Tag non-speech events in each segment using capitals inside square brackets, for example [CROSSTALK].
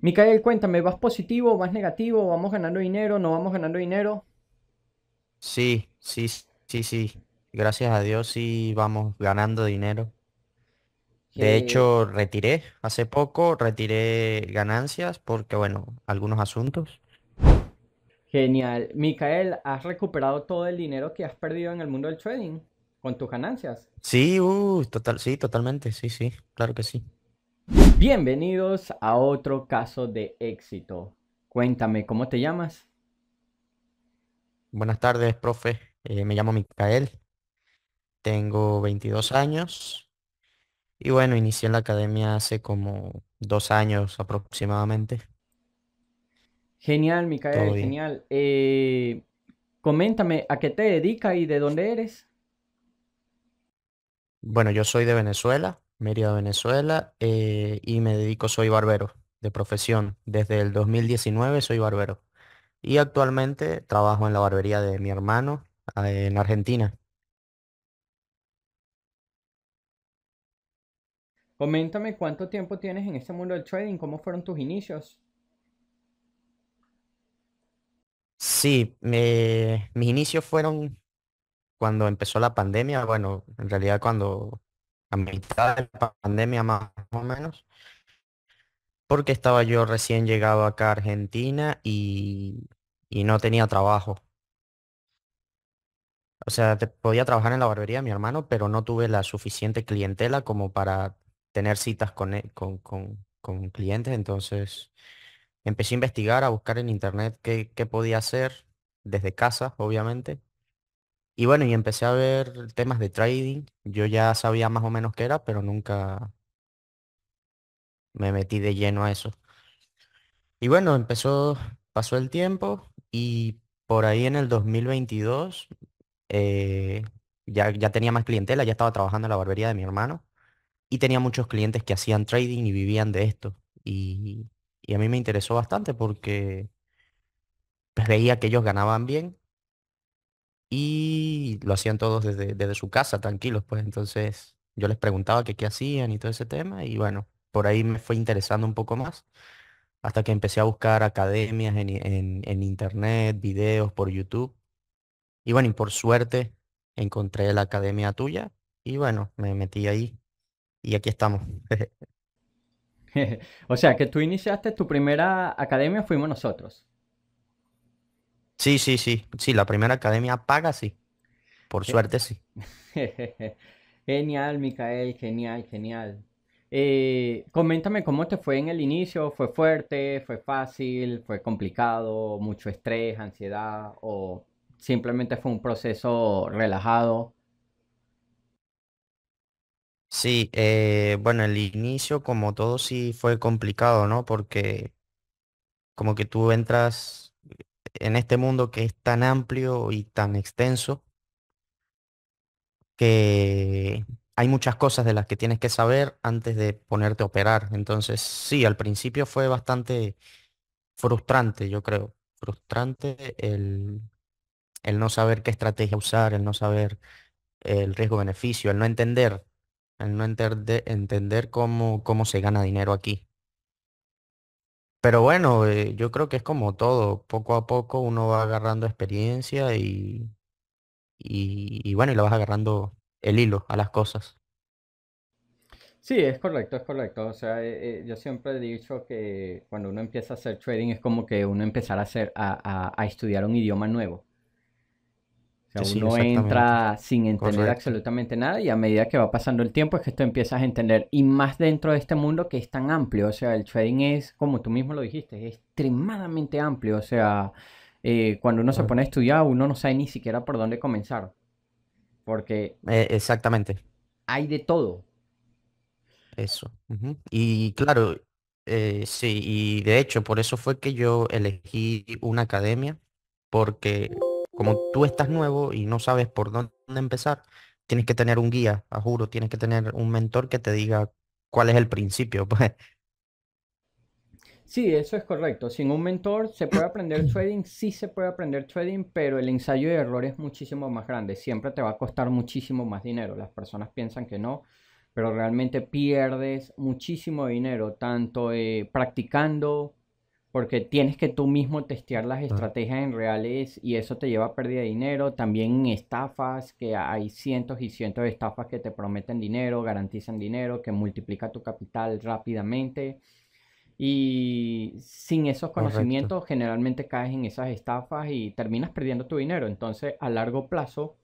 Micael, cuéntame, ¿vas positivo, vas negativo? ¿Vamos ganando dinero, no vamos ganando dinero? Sí, sí, sí, sí. Gracias a Dios sí vamos ganando dinero. De hecho, retiré hace poco, retiré ganancias porque, bueno, algunos asuntos. Genial. Micael, ¿has recuperado todo el dinero que has perdido en el mundo del trading con tus ganancias? Sí, uh, total, sí, totalmente, sí, sí, claro que sí. Bienvenidos a otro caso de éxito. Cuéntame, ¿cómo te llamas? Buenas tardes, profe. Eh, me llamo Micael. Tengo 22 años. Y bueno, inicié en la academia hace como dos años aproximadamente. Genial, Micael, genial. Eh, coméntame, ¿a qué te dedicas y de dónde eres? Bueno, yo soy de Venezuela. Mérida, Venezuela, eh, y me dedico, soy barbero de profesión. Desde el 2019 soy barbero. Y actualmente trabajo en la barbería de mi hermano ah, en Argentina. Coméntame cuánto tiempo tienes en este mundo del trading, cómo fueron tus inicios. Sí, mis inicios fueron cuando empezó la pandemia, bueno, en realidad cuando a mitad de la pandemia más o menos, porque estaba yo recién llegado acá a Argentina y, no tenía trabajo. O sea, te, podía trabajar en la barbería de mi hermano, pero no tuve la suficiente clientela como para tener citas e, con, con, con clientes. Entonces empecé a investigar, a buscar en internet qué, qué podía hacer desde casa, obviamente. Y bueno, y empecé a ver temas de trading. Yo ya sabía más o menos qué era, pero nunca me metí de lleno a eso. Y bueno, empezó, pasó el tiempo y por ahí en el 2022 eh, ya, ya tenía más clientela, ya estaba trabajando en la barbería de mi hermano y tenía muchos clientes que hacían trading y vivían de esto. Y, a mí me interesó bastante porque creía pues, veía que ellos ganaban bien y lo hacían todos desde, su casa, tranquilos, pues entonces yo les preguntaba que qué hacían y todo ese tema y bueno, por ahí me fue interesando un poco más hasta que empecé a buscar academias en, en internet, videos por YouTube y bueno, y por suerte encontré la academia tuya y bueno, me metí ahí y aquí estamos. [LAUGHS] [LAUGHS] o sea, que tú iniciaste tu primera academia fuimos nosotros. Sí, sí, sí. Sí, la primera academia paga, sí. Por suerte, sí. [LAUGHS] genial, Micael, genial, genial. Eh, coméntame cómo te fue en el inicio. ¿Fue fuerte? ¿Fue fácil? ¿Fue complicado? ¿Mucho estrés, ansiedad? ¿O simplemente fue un proceso relajado? Sí, eh, bueno, el inicio como todo sí fue complicado, ¿no? Porque como que tú entras en este mundo que es tan amplio y tan extenso que hay muchas cosas de las que tienes que saber antes de ponerte a operar. Entonces, sí, al principio fue bastante frustrante, yo creo. Frustrante el, no saber qué estrategia usar, el no saber el riesgo-beneficio, el no entender, el no entender cómo, cómo se gana dinero aquí. Pero bueno, eh, yo creo que es como todo, poco a poco uno va agarrando experiencia y, y, bueno, y lo vas agarrando el hilo a las cosas. Sí, es correcto, es correcto. O sea, eh, eh, yo siempre he dicho que cuando uno empieza a hacer trading es como que uno empezar a hacer a, a estudiar un idioma nuevo. O sea, uno entra sin entender absolutamente nada y a medida que va pasando el tiempo es que tú empiezas a entender y más dentro de este mundo que es tan amplio, o sea, el trading es, como tú mismo lo dijiste, es extremadamente amplio, o sea, eh, cuando uno se pone a estudiar uno no sabe ni siquiera por dónde comenzar, porque... Eh, exactamente. Hay de todo. Eso. Y claro, eh, sí, y de hecho por eso fue que yo elegí una academia, porque como tú estás nuevo y no sabes por dónde empezar, tienes que tener un guía, a juro, tienes que tener un mentor que te diga cuál es el principio, [LAUGHS] pues. Sí, eso es correcto. Sin un mentor se puede aprender [CLEARS THROAT] trading, sí se puede aprender trading, pero el ensayo de error es muchísimo más grande. Siempre te va a costar muchísimo más dinero. Las personas piensan que no, pero realmente pierdes muchísimo dinero, tanto eh, practicando porque tienes que tú mismo testear las estrategias en reales y eso te lleva a pérdida de dinero. También en estafas, que hay cientos y cientos de estafas que te prometen dinero, garantizan dinero, que multiplica tu capital rápidamente. Y sin esos conocimientos generalmente caes en esas estafas y terminas perdiendo tu dinero. Entonces, a largo plazo,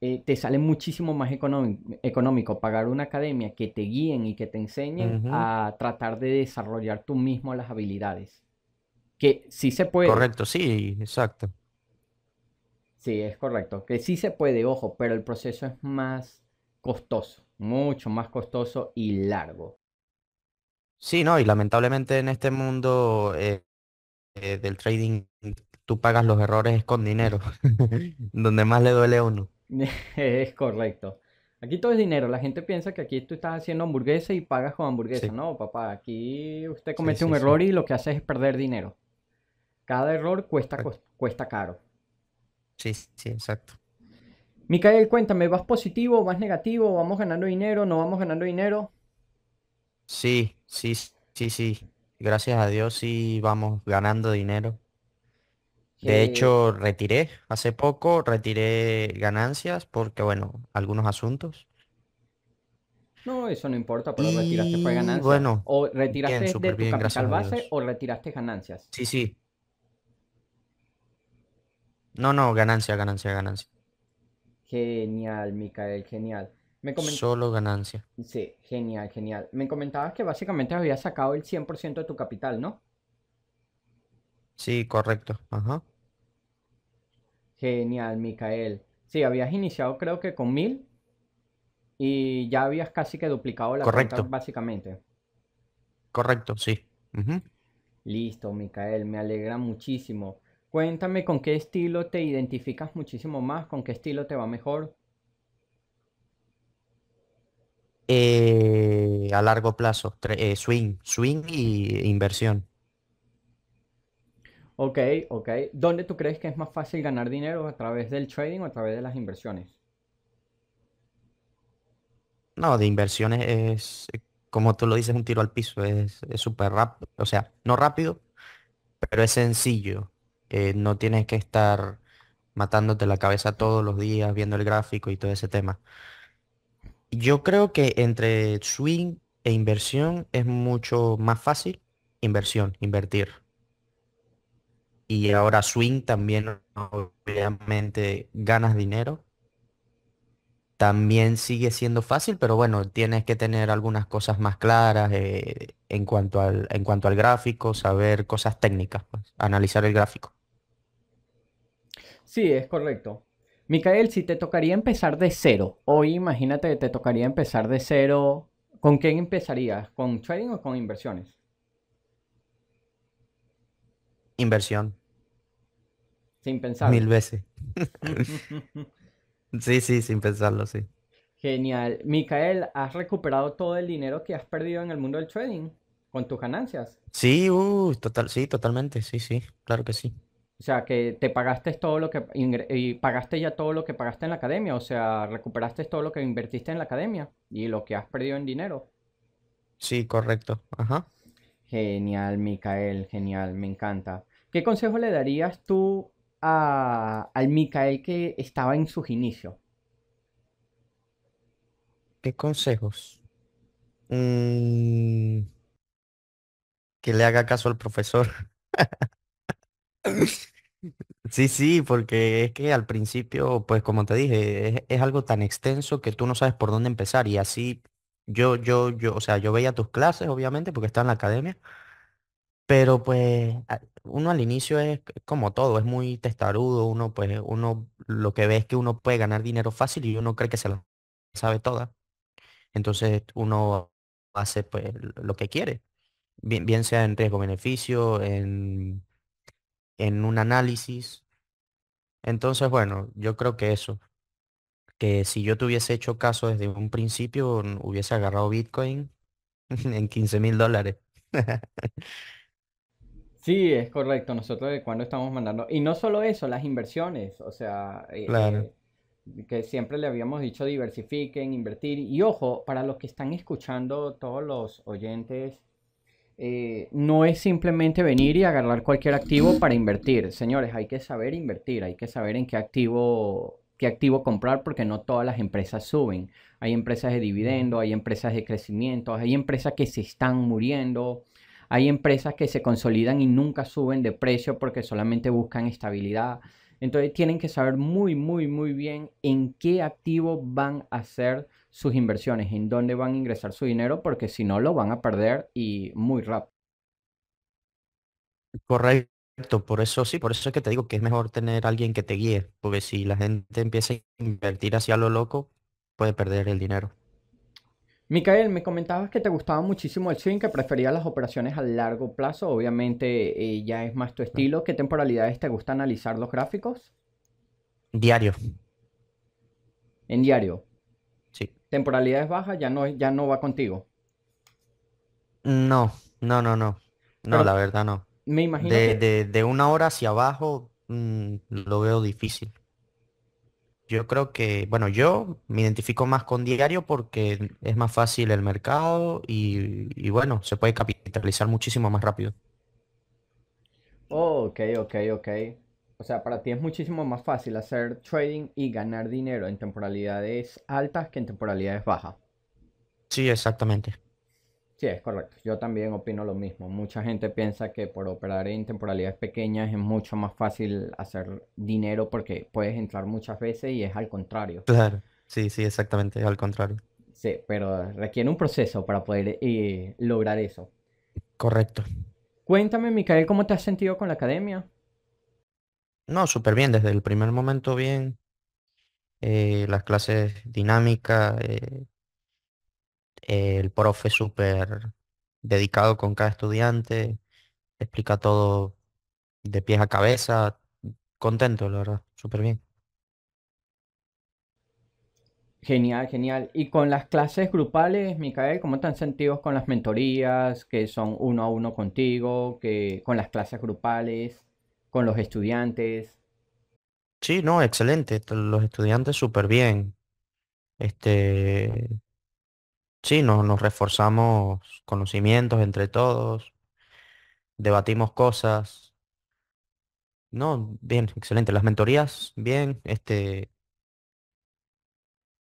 eh, te sale muchísimo más económico pagar una academia que te guíen y que te enseñen a tratar de desarrollar tú mismo las habilidades. Que sí se puede. Correcto, sí, exacto. Sí, es correcto. Que sí se puede, ojo, pero el proceso es más costoso, mucho más costoso y largo. Sí, no, y lamentablemente en este mundo eh, eh, del trading tú pagas los errores con dinero, [LAUGHS] donde más le duele a uno. [LAUGHS] es correcto. Aquí todo es dinero. La gente piensa que aquí tú estás haciendo hamburguesa y pagas con hamburguesa. No, papá, aquí usted comete un error y lo que hace es perder dinero. Cada error cuesta, cuesta caro. Sí, sí, exacto. Micael, cuéntame, ¿vas positivo, vas negativo? ¿Vamos ganando dinero, no vamos ganando dinero? Sí, sí, sí, sí. Gracias a Dios sí vamos ganando dinero. De eh, hecho, retiré hace poco, retiré ganancias porque, bueno, algunos asuntos. No, eso no importa, pero retiraste fue ganancias. Bueno, o retiraste de tu capital base o retiraste ganancias. Sí, sí. No, no, ganancia, ganancia, ganancia. Genial, Micael, genial. Me Solo ganancia. Sí, genial, genial. Me comentabas que básicamente había sacado el 100% de tu capital, ¿no? Sí, correcto. Ajá. Genial, Micael. Sí, habías iniciado creo que con mil y ya habías casi que duplicado la básicamente. Correcto, sí. Listo, Micael, me alegra muchísimo. Cuéntame con qué estilo te identificas muchísimo más, con qué estilo te va mejor. Eh, a largo plazo, eh, swing, swing y inversión. Ok, ok. ¿Dónde tú crees que es más fácil ganar dinero? ¿A través del trading o a través de las inversiones? No, de inversiones es, como tú lo dices, un tiro al piso, es súper rápido, o sea, no rápido, pero es sencillo. Eh, no tienes que estar matándote la cabeza todos los días, viendo el gráfico y todo ese tema. Yo creo que entre swing e inversión es mucho más fácil inversión, invertir y ahora Swing también, obviamente, ganas dinero. También sigue siendo fácil, pero bueno, tienes que tener algunas cosas más claras eh, en, cuanto al, en cuanto al gráfico, saber cosas técnicas, pues, analizar el gráfico. Sí, es correcto. Micael, si te tocaría empezar de cero, hoy imagínate que te tocaría empezar de cero, ¿con qué empezarías? ¿Con trading o con inversiones? Inversión. Sin pensarlo. Mil veces. [LAUGHS] sí, sí, sin pensarlo, sí. Genial. Micael, ¿has recuperado todo el dinero que has perdido en el mundo del trading con tus ganancias? Sí, uh, total, sí, totalmente, sí, sí, claro que sí. O sea, que te pagaste todo lo que y pagaste ya todo lo que pagaste en la academia, o sea, recuperaste todo lo que invertiste en la academia y lo que has perdido en dinero. Sí, correcto. Ajá. Genial, Micael, genial, me encanta. ¿Qué consejo le darías tú a, al Micael que estaba en sus inicios? ¿Qué consejos? Mm, que le haga caso al profesor. [LAUGHS] Sí, sí, porque es que al principio, pues como te dije, es, algo tan extenso que tú no sabes por dónde empezar. Y así yo, yo, yo, o sea, yo veía tus clases, obviamente, porque estaba en la academia, pero pues uno al inicio es como todo, es muy testarudo, uno pues uno lo que ve es que uno puede ganar dinero fácil y uno cree que se lo sabe toda. Entonces uno hace pues lo que quiere, bien, bien sea en riesgo-beneficio, en, en un análisis. Entonces bueno, yo creo que eso, que si yo te hubiese hecho caso desde un principio, hubiese agarrado Bitcoin [LAUGHS] en 15 mil dólares. [LAUGHS] Sí, es correcto. Nosotros de cuando estamos mandando. Y no solo eso, las inversiones. O sea, eh, eh, que siempre le habíamos dicho diversifiquen, invertir. Y ojo, para los que están escuchando, todos los oyentes, eh, no es simplemente venir y agarrar cualquier activo para invertir. Señores, hay que saber invertir, hay que saber en qué activo qué activo comprar porque no todas las empresas suben. Hay empresas de dividendo, hay empresas de crecimiento, hay empresas que se están muriendo. Hay empresas que se consolidan y nunca suben de precio porque solamente buscan estabilidad. Entonces tienen que saber muy, muy, muy bien en qué activo van a hacer sus inversiones, en dónde van a ingresar su dinero, porque si no lo van a perder y muy rápido. Correcto, por eso sí, por eso es que te digo que es mejor tener a alguien que te guíe, porque si la gente empieza a invertir hacia lo loco, puede perder el dinero. Micael, me comentabas que te gustaba muchísimo el swing, que preferías las operaciones a largo plazo. Obviamente eh, ya es más tu estilo. ¿Qué temporalidades te gusta analizar los gráficos? Diario. En diario. Sí. Temporalidades bajas ya no, ya no va contigo. No, no, no, no. No, la verdad no. Me imagino. De, una hora hacia abajo mm, lo veo difícil. Yo creo que, bueno, yo me identifico más con diario porque es más fácil el mercado y, bueno, se puede capitalizar muchísimo más rápido. Oh, ok, ok, ok. O sea, para ti es muchísimo más fácil hacer trading y ganar dinero en temporalidades altas que en temporalidades bajas. Sí, exactamente. Sí, es correcto. Yo también opino lo mismo. Mucha gente piensa que por operar en temporalidades pequeñas es mucho más fácil hacer dinero porque puedes entrar muchas veces y es al contrario. Claro, sí, sí, exactamente, al contrario. Sí, pero requiere un proceso para poder eh, lograr eso. Correcto. Cuéntame, Micael, ¿cómo te has sentido con la academia? No, súper bien, desde el primer momento bien. Eh, las clases dinámicas, eh, el profe súper dedicado con cada estudiante, explica todo de pies a cabeza, contento, la verdad, súper bien. Genial, genial. ¿Y con las clases grupales, Micael, cómo están sentidos con las mentorías, que son uno a uno contigo, que con las clases grupales, con los estudiantes? Sí, no, excelente. Los estudiantes súper bien. Este, Sí, nos, nos reforzamos conocimientos entre todos, debatimos cosas. No, bien, excelente. Las mentorías, bien, este,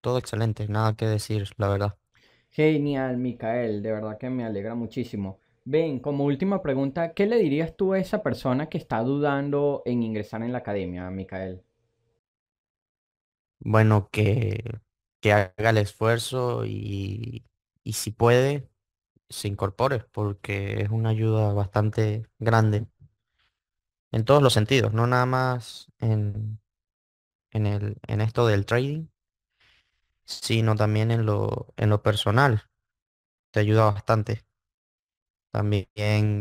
todo excelente, nada que decir, la verdad. Genial, Micael, de verdad que me alegra muchísimo. Ven, como última pregunta, ¿qué le dirías tú a esa persona que está dudando en ingresar en la academia, Micael? Bueno, que que haga el esfuerzo y, si puede, se incorpore, porque es una ayuda bastante grande en todos los sentidos, no nada más en, en, el, en esto del trading, sino también en lo, en lo personal. Te ayuda bastante. También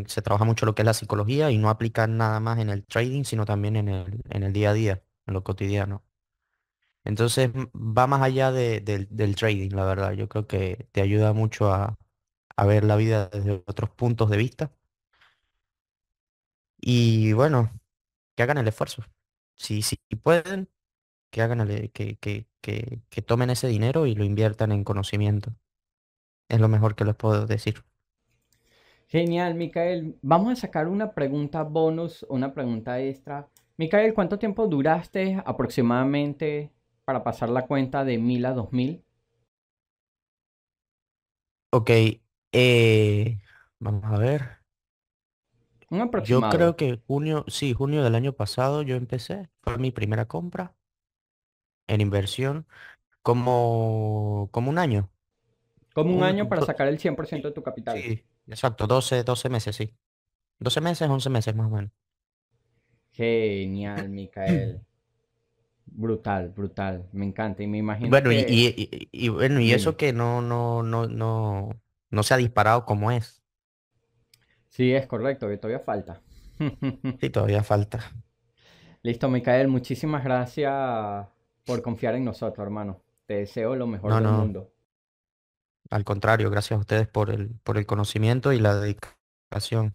se trabaja mucho lo que es la psicología y no aplica nada más en el trading, sino también en el, en el día a día, en lo cotidiano. Entonces va más allá del trading, la verdad. Yo creo que te ayuda mucho a, ver la vida desde otros puntos de vista. Y bueno, que hagan el esfuerzo. Si, si pueden, que hagan el, eh, que, que, que, tomen ese dinero y lo inviertan en conocimiento. Es lo mejor que les puedo decir. Genial, Micael. Vamos a sacar una pregunta bonus, una pregunta extra. Micael, ¿cuánto tiempo duraste aproximadamente para pasar la cuenta de 1000 a 2000. Ok, eh, vamos a ver. Un Yo creo que junio, sí, junio del año pasado yo empecé, fue mi primera compra en inversión, como, como un año. Como un, año para sacar el 100% de tu capital. Sí, exacto, 12, 12 meses, sí. 12 meses, 11 meses más o menos. Genial, Micael. Brutal, brutal, me encanta y me imagino. Bueno, y, bueno, y eso que no, no, no, no, no se ha disparado como es. Sí, es correcto, que todavía falta. [LAUGHS] sí, todavía falta. Listo, Micael, muchísimas gracias por confiar en nosotros, hermano. Te deseo lo mejor del mundo. Al contrario, gracias a ustedes por el, por el conocimiento y la dedicación.